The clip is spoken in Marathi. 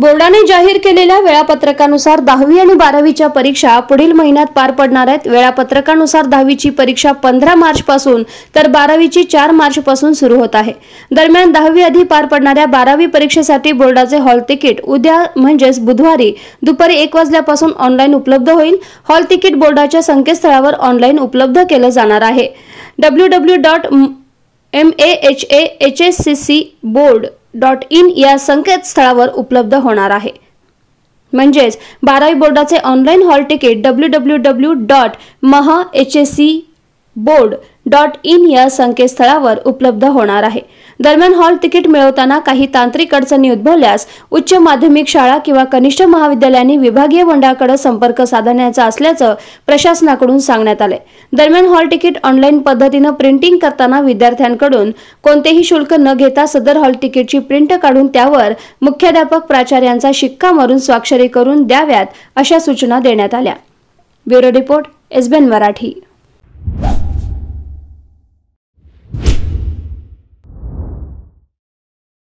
बोर्डाने जाहीर केलेल्या वेळापत्रकानुसार दहावी आणि बारावीच्या परीक्षा पुढील महिन्यात पार पडणार आहेत वेळापत्रकानुसार दहावीची परीक्षा पंधरा मार्चपासून तर बारावीची चार मार्चपासून सुरू होत आहे दरम्यान दहावी आधी पार पडणाऱ्या बारावी परीक्षेसाठी बोर्डाचे हॉल तिकीट उद्या म्हणजेच बुधवारी दुपारी एक वाजल्यापासून ऑनलाईन उपलब्ध होईल हॉल तिकीट बोर्डाच्या संकेतस्थळावर ऑनलाईन उपलब्ध केलं जाणार आहे W W dot M A H A H S C C board dot in या संकेतस्थळावर उपलब्ध होणार आहे म्हणजेच बारावी बोर्डाचे online hall ticket W W W dot Maha H S C board dot in या संकेतस्थळावर उपलब्ध होणार आहे दरम्यान हॉल तिकीट मिळवताना काही तांत्रिक अडचणी उद्भवल्यास उच्च माध्यमिक शाळा किंवा कनिष्ठ महाविद्यालयांनी विभागीय मंडळाकडे संपर्क साधण्याचा असल्याचं प्रशासनाकडून सांगण्यात आले दरम्यान हॉल तिकीट ऑनलाईन पद्धतीनं प्रिंटिंग करताना विद्यार्थ्यांकडून कोणतेही शुल्क न घेता सदर हॉल तिकीटची प्रिंट काढून त्यावर मुख्याध्यापक प्राचार्यांचा शिक्का मारून स्वाक्षरी करून द्याव्यात अशा सूचना देण्यात आल्या ब्युरो रिपोर्ट एसबीएन मराठी